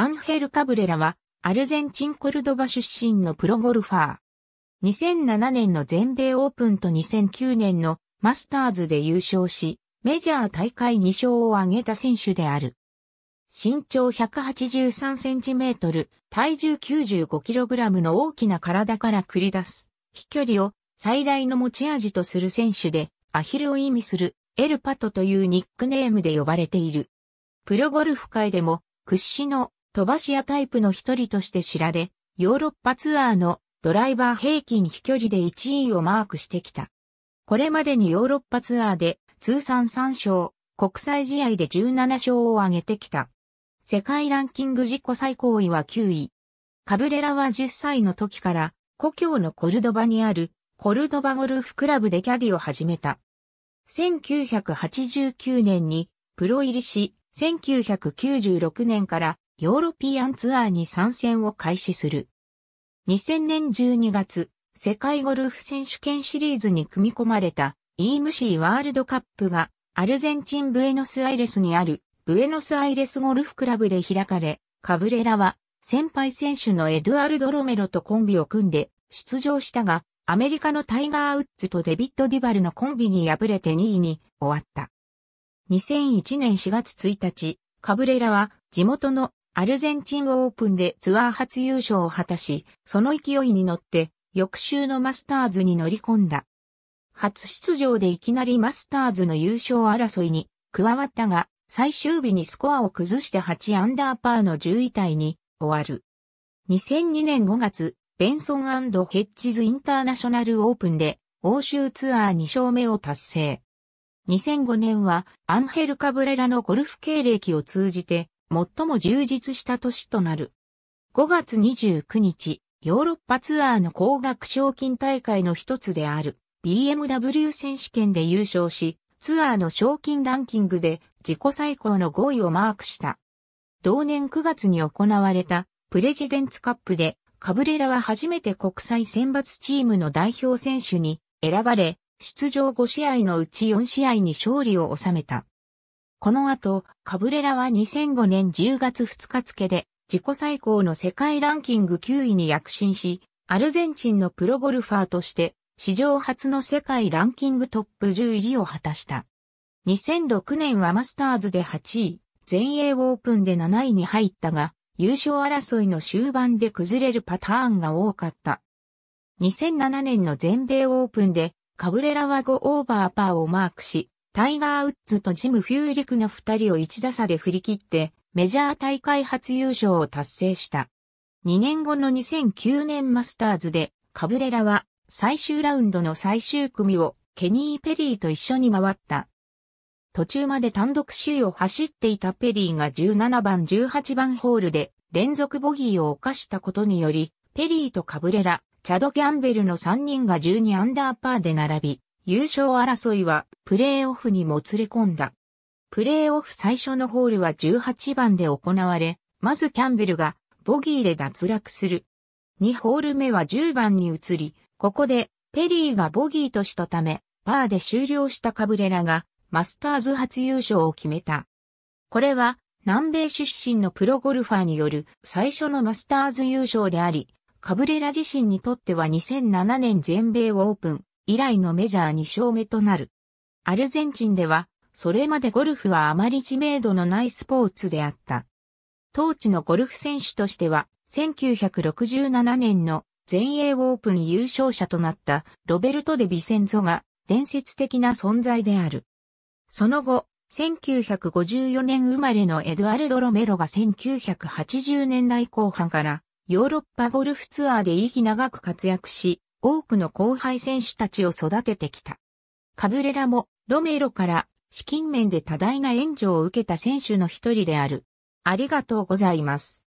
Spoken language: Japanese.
アンヘル・カブレラは、アルゼンチン・コルドバ出身のプロゴルファー。2007年の全米オープンと2009年のマスターズで優勝し、メジャー大会2勝を挙げた選手である。身長183センチメートル、体重95キログラムの大きな体から繰り出す、飛距離を最大の持ち味とする選手で、アヒルを意味するエルパトというニックネームで呼ばれている。プロゴルフ界でも屈指の飛ばし屋タイプの一人として知られ、ヨーロッパツアーのドライバー平均飛距離で1位をマークしてきた。これまでにヨーロッパツアーで通算3勝、国際試合で17勝を挙げてきた。世界ランキング自己最高位は9位。カブレラは10歳の時から故郷のコルドバにあるコルドバゴルフクラブでキャディを始めた。1989年にプロ入りし、1996年からヨーロピアンツアーに参戦を開始する。2000年12月、世界ゴルフ選手権シリーズに組み込まれた EMC ワールドカップがアルゼンチンブエノスアイレスにあるブエノスアイレスゴルフクラブで開かれ、カブレラは先輩選手のエドゥアルド・ロメロとコンビを組んで出場したが、アメリカのタイガー・ウッズとデビッド・ディバルのコンビに敗れて2位に終わった。2001年4月1日、カブレラは地元のアルゼンチンオープンでツアー初優勝を果たし、その勢いに乗って、翌週のマスターズに乗り込んだ。初出場でいきなりマスターズの優勝争いに加わったが、最終日にスコアを崩して8アンダーパーの10位体に終わる。2002年5月、ベンソンヘッジズインターナショナルオープンで欧州ツアー2勝目を達成。2005年はアンヘル・カブレラのゴルフ経歴を通じて最も充実した年となる。5月29日、ヨーロッパツアーの高額賞金大会の一つである BMW 選手権で優勝し、ツアーの賞金ランキングで自己最高の5位をマークした。同年9月に行われたプレジデンツカップでカブレラは初めて国際選抜チームの代表選手に選ばれ、出場5試合のうち4試合に勝利を収めた。この後、カブレラは2005年10月2日付で、自己最高の世界ランキング9位に躍進し、アルゼンチンのプロゴルファーとして、史上初の世界ランキングトップ10入りを果たした。2006年はマスターズで8位、全英オープンで7位に入ったが、優勝争いの終盤で崩れるパターンが多かった。2007年の全米オープンで、カブレラは5オーバーパーをマークし、タイガー・ウッズとジム・フューリクの二人を一打差で振り切って、メジャー大会初優勝を達成した。2年後の2009年マスターズで、カブレラは最終ラウンドの最終組をケニー・ペリーと一緒に回った。途中まで単独首位を走っていたペリーが17番18番ホールで連続ボギーを犯したことにより、ペリーとカブレラ、チャド・ギャンベルの3人が12アンダーパーで並び、優勝争いはプレーオフにもつれ込んだ。プレーオフ最初のホールは18番で行われ、まずキャンベルがボギーで脱落する。2ホール目は10番に移り、ここでペリーがボギーとしたため、パーで終了したカブレラがマスターズ初優勝を決めた。これは南米出身のプロゴルファーによる最初のマスターズ優勝であり、カブレラ自身にとっては2007年全米オープン、以来のメジャー2勝目となる。アルゼンチンでは、それまでゴルフはあまり知名度のないスポーツであった。当地のゴルフ選手としては、1967年の全英オープン優勝者となったロベルト・デ・ビセンゾが伝説的な存在である。その後、1954年生まれのエドアルド・ロメロが1980年代後半からヨーロッパゴルフツアーで息長く活躍し、多くの後輩選手たちを育ててきた。カブレラもロメロから資金面で多大な援助を受けた選手の一人である。ありがとうございます。